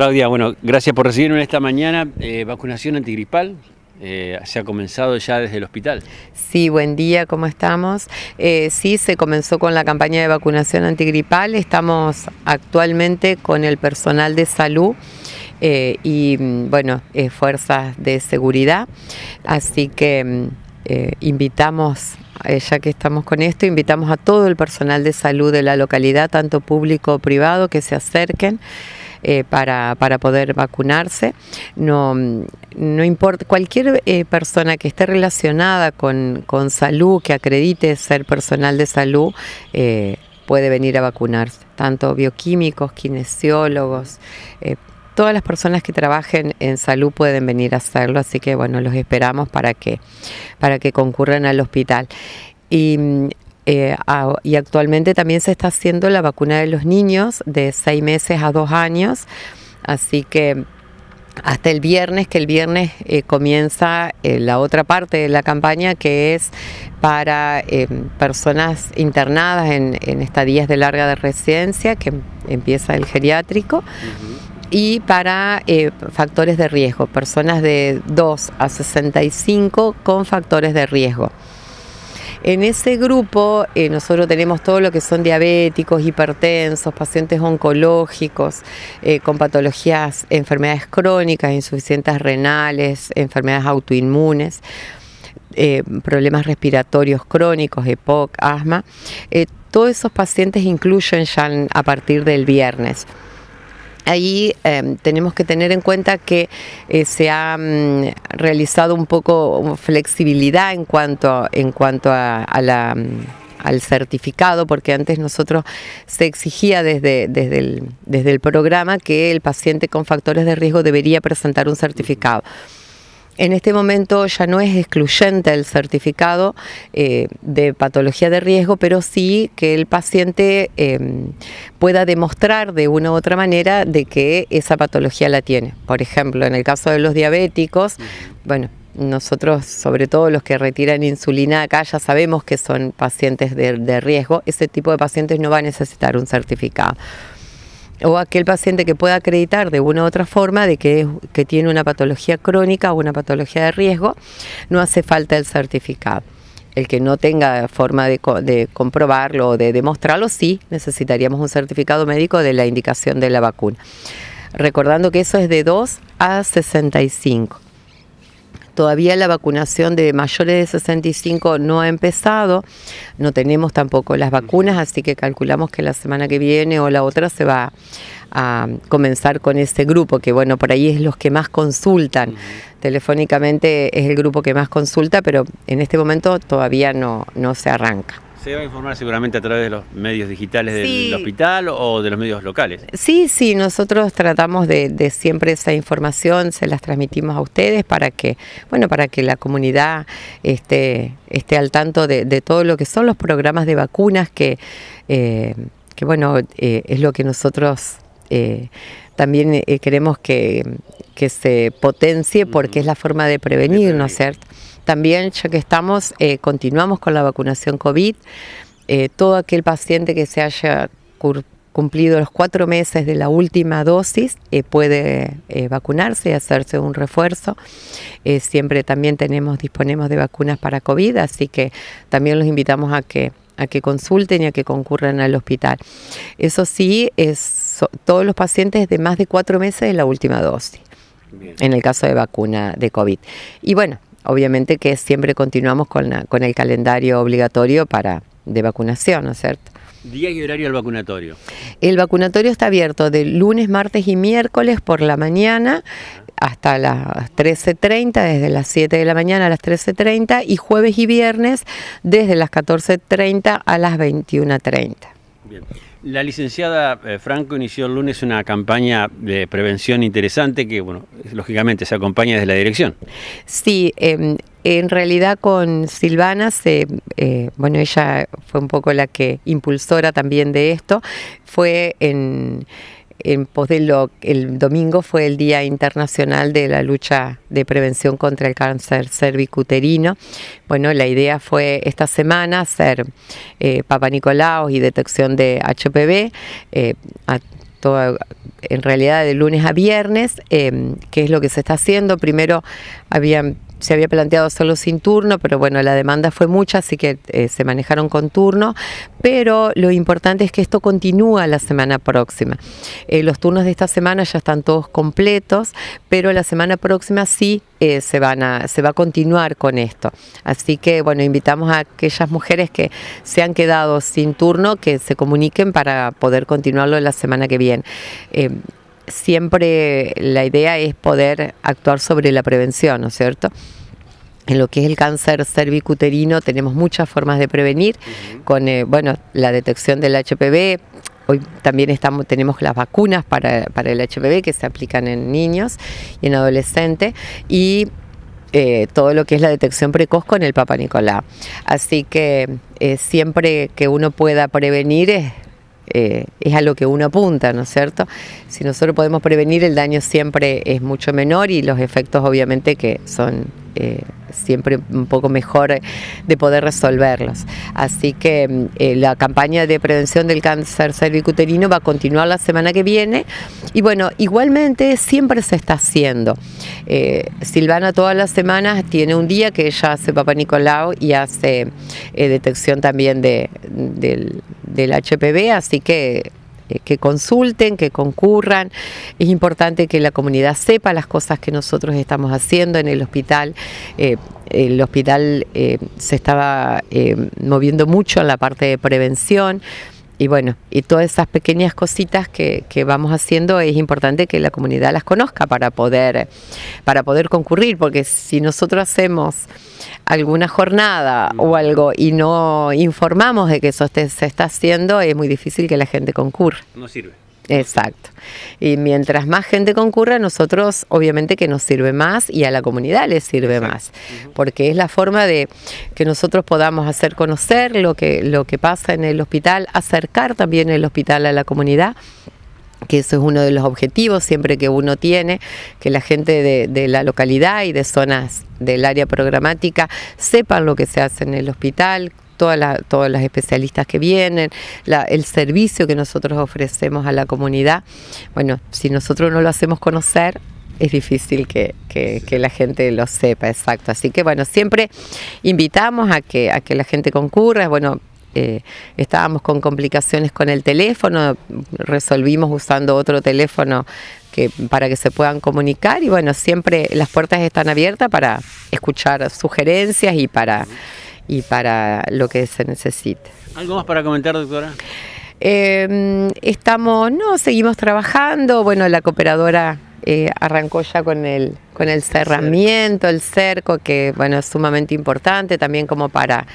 Claudia, bueno, gracias por recibirme esta mañana. Eh, vacunación antigripal, eh, se ha comenzado ya desde el hospital. Sí, buen día, ¿cómo estamos? Eh, sí, se comenzó con la campaña de vacunación antigripal, estamos actualmente con el personal de salud. y mm, bueno, fuerzas de seguridad. Así que mm, invitamos ya que estamos con esto, invitamos a todo el personal de salud de la localidad, tanto público o privado, que se acerquen. Eh, para, para, poder vacunarse. No, no importa, cualquier eh, persona que esté relacionada con, salud, que acredite ser personal de salud, eh, puede venir a vacunarse, tanto bioquímicos, kinesiólogos, todas las personas que trabajen en salud pueden venir a hacerlo, así que bueno, los esperamos para que, para que concurran al hospital. Y mm, eh, y actualmente también se está haciendo la vacuna de los niños de seis meses a dos años, así que hasta el viernes, que el viernes eh, comienza eh, la otra parte de la campaña que es para personas internadas en, estadías de larga de residencia, que empieza el geriátrico, y para factores de riesgo, personas de 2 a 65 con factores de riesgo. En ese grupo eh, nosotros tenemos todo lo que son diabéticos, hipertensos, pacientes oncológicos, eh, con patologías, enfermedades crónicas, insuficientes renales, enfermedades autoinmunes. Eh, problemas respiratorios crónicos, EPOC, asma, todos esos pacientes incluyen ya a partir del viernes ahí em, tenemos que tener en cuenta que eh, se ha mm, realizado un poco um, flexibilidad en cuanto, en cuanto a, mm, al certificado, porque antes nosotros se exigía desde, desde el programa que el paciente con factores de riesgo debería presentar un certificado. En este momento ya no es excluyente el certificado eh, de patología de riesgo, pero sí que el paciente em, pueda demostrar de una u otra manera de que esa patología la tiene. Por ejemplo, en el caso de los diabéticos, bueno, nosotros, sobre todo los que retiran insulina acá, ya sabemos que son pacientes de, de riesgo. Ese tipo de pacientes no va a necesitar un certificado o aquel paciente que pueda acreditar de una u otra forma de que, tiene una patología crónica o una patología de riesgo, no hace falta el certificado el que no tenga forma de, de, comprobarlo o de demostrarlo, sí necesitaríamos un certificado médico de la indicación de la vacuna. Recordando que eso es de 2 a 65. Todavía la vacunación de mayores de 65 no ha empezado, no tenemos tampoco las vacunas, así que calculamos que la semana que viene o la otra se va a comenzar con ese grupo, que bueno, por ahí es los que más consultan. Telefónicamente es el grupo que más consulta, pero en este momento todavía no, no se arranca. ¿Se va a informar seguramente a través de los medios digitales del hospital o de los medios locales? Sí, sí, nosotros tratamos de, de, siempre esa información, se las transmitimos a ustedes para que, bueno, para que la comunidad esté, esté al tanto de, de todo lo que son los programas de vacunas que, eh, que bueno, eh, es lo que nosotros eh, también eh, eh, queremos que, que, se potencie porque es la forma de prevenir, ¿no es cierto? También, ya que estamos, continuamos con la vacunación COVID. todo aquel paciente que se haya cumplido los cuatro meses de la última dosis puede vacunarse y hacerse un refuerzo. siempre también tenemos, disponemos de vacunas para COVID, así que también los invitamos a que, a que consulten y a que concurran al hospital. Eso sí, es todos los pacientes de más de cuatro meses en la última dosis, en el caso de vacuna de COVID. Y bueno, obviamente que siempre continuamos con, con el calendario obligatorio para, de vacunación, ¿no es cierto? Día y horario del vacunatorio. El vacunatorio está abierto de lunes, martes y miércoles por la mañana hasta las 13.30, desde las 7 de la mañana a las 13.30 y jueves y viernes desde las 14.30 a las 21.30. Bien. La licenciada eh, Franco inició el lunes una campaña de prevención interesante que, bueno, lógicamente se acompaña desde la dirección. Sí, em, en realidad con Silvana, se, eh, bueno, ella fue un poco la que impulsora también de esto, fue en en el domingo fue el Día Internacional de la Lucha de Prevención contra el Cáncer Cervicuterino. Bueno, la idea fue esta semana hacer eh, Papa Nicolau y detección de HPV. Eh, en realidad de lunes a viernes, eh, qué que es lo que se está haciendo. Primero habían se había planteado solo sin turno, pero bueno, la demanda fue mucha, así que eh, se manejaron con turno, pero lo importante es que esto continúa la semana próxima. Eh, los turnos de esta semana ya están todos completos, pero la semana próxima sí eh, se, van se va a continuar con esto. Así que bueno, invitamos a aquellas mujeres que se han quedado sin turno que se comuniquen para poder continuarlo la semana que viene siempre la idea es poder actuar sobre la prevención, ¿no es cierto? En lo que es el cáncer cervicuterino tenemos muchas formas de prevenir, con eh, bueno, la detección del HPV, hoy también estamos, tenemos las vacunas para, el HPV que se aplican en niños y en adolescentes, y eh, todo lo que es la detección precoz con el Papa Nicolás. Así que eh, siempre que uno pueda prevenir es eh, es a lo que uno apunta, ¿no es cierto? Si nosotros podemos prevenir, el daño siempre es mucho menor y los efectos obviamente que son eh, siempre un poco mejor de poder resolverlos. Así que mm, eh, la campaña de prevención del cáncer cervicuterino va a continuar la semana que viene y bueno, igualmente siempre se está haciendo. Silvana todas las semanas tiene un día que ella hace Papá Nicolau y hace detección también de, del del HPV, así que eh, que consulten, que concurran. Es importante que la comunidad sepa las cosas que nosotros estamos haciendo en el hospital. Eh, el hospital eh, se estaba moviendo mucho en la parte de prevención y bueno, y todas esas pequeñas cositas que, que, vamos haciendo es importante que la comunidad las conozca para poder, para poder concurrir, porque si nosotros hacemos alguna jornada o mm. algo y no informamos de que eso se está haciendo, es muy difícil que la gente concurra. No sirve. Exacto. Y mientras más gente concurra, nosotros obviamente que nos sirve más y a la comunidad les sirve más, porque es la forma de que nosotros podamos hacer conocer lo que, lo que pasa en el hospital, acercar también el hospital a la comunidad que eso es uno de los objetivos siempre que uno tiene, que la gente de, la localidad y de zonas del área programática sepan lo que se hace en el hospital, todas las especialistas que vienen, el servicio que nosotros ofrecemos a la comunidad. Bueno, si nosotros no lo hacemos conocer, es difícil que, la gente lo sepa, exacto. Así que bueno, siempre invitamos a que, a que la gente concurra, bueno, eh, estábamos con complicaciones con el teléfono, resolvimos usando otro teléfono para que se puedan comunicar y bueno, siempre las puertas están abiertas para escuchar sugerencias y para y para lo que se necesite. ¿Algo más para comentar, doctora? Em, estamos, no, seguimos trabajando. Bueno, la cooperadora eh, arrancó ya con el con el cerramiento, el cerco, que bueno, es sumamente importante también como para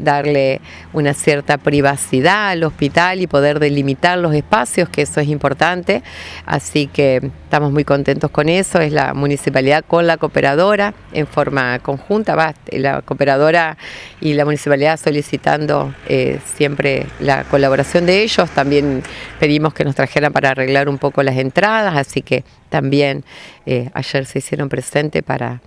darle una cierta privacidad al hospital y poder delimitar los espacios, que eso es importante. Así que estamos muy contentos con eso, es la municipalidad con la cooperadora en forma conjunta, la cooperadora y la municipalidad solicitando eh, siempre la colaboración de ellos, también pedimos que nos trajeran para arreglar un poco las entradas, así que también eh, ayer se hicieron presente para,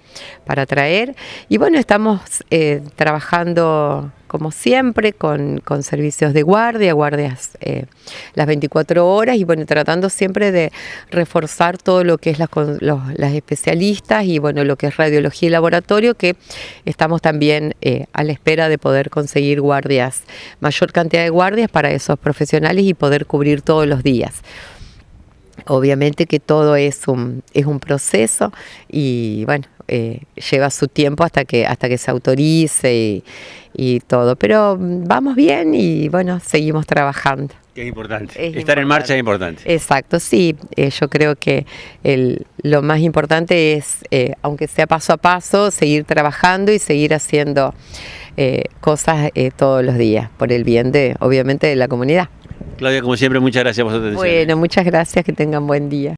para traer. Y bueno, estamos eh, trabajando como siempre con, servicios de guardia, guardias eh, las 24 horas y bueno, tratando siempre de reforzar todo lo que es las, las especialistas y bueno, lo que es radiología y laboratorio, que estamos también eh, a la espera de poder conseguir guardias, mayor cantidad de guardias para esos profesionales y poder cubrir todos los días. Obviamente que todo es un, es un proceso y bueno, eh, lleva su tiempo hasta que, hasta que se autorice y, todo. Pero mm, vamos bien y bueno, seguimos trabajando. es importante. Estar en marcha es importante. Exacto, sí. Eh, yo creo que lo más importante es, eh, aunque sea paso a paso, seguir trabajando y seguir haciendo cosas todos los días por el bien de, obviamente, de la comunidad. Claudia, como siempre, muchas gracias por su Bueno, muchas gracias, que tengan buen día.